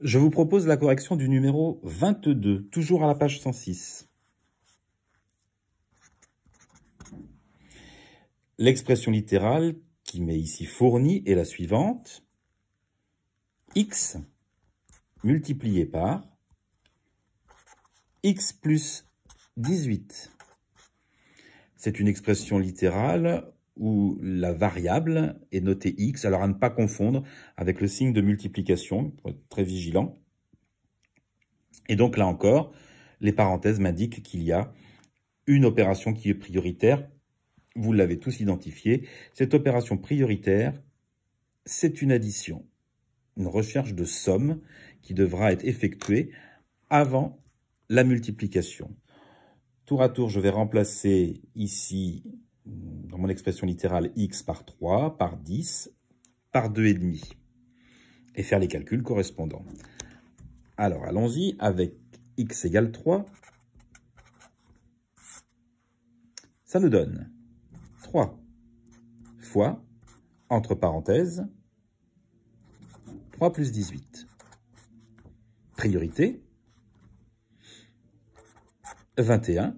Je vous propose la correction du numéro 22, toujours à la page 106. L'expression littérale qui m'est ici fournie est la suivante. x multiplié par x plus 18. C'est une expression littérale où la variable est notée x, alors à ne pas confondre avec le signe de multiplication, pour être très vigilant. Et donc là encore, les parenthèses m'indiquent qu'il y a une opération qui est prioritaire. Vous l'avez tous identifié. Cette opération prioritaire, c'est une addition, une recherche de somme qui devra être effectuée avant la multiplication. Tour à tour, je vais remplacer ici mon expression littérale x par 3, par 10, par 2,5. Et faire les calculs correspondants. Alors, allons-y avec x égale 3. Ça nous donne 3 fois, entre parenthèses, 3 plus 18. Priorité, 21,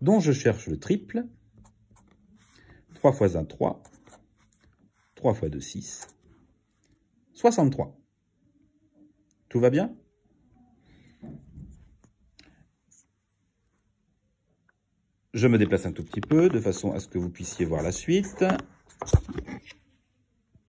dont je cherche le triple 3 x 1, 3. 3 x 2, 6. 63. Tout va bien Je me déplace un tout petit peu de façon à ce que vous puissiez voir la suite.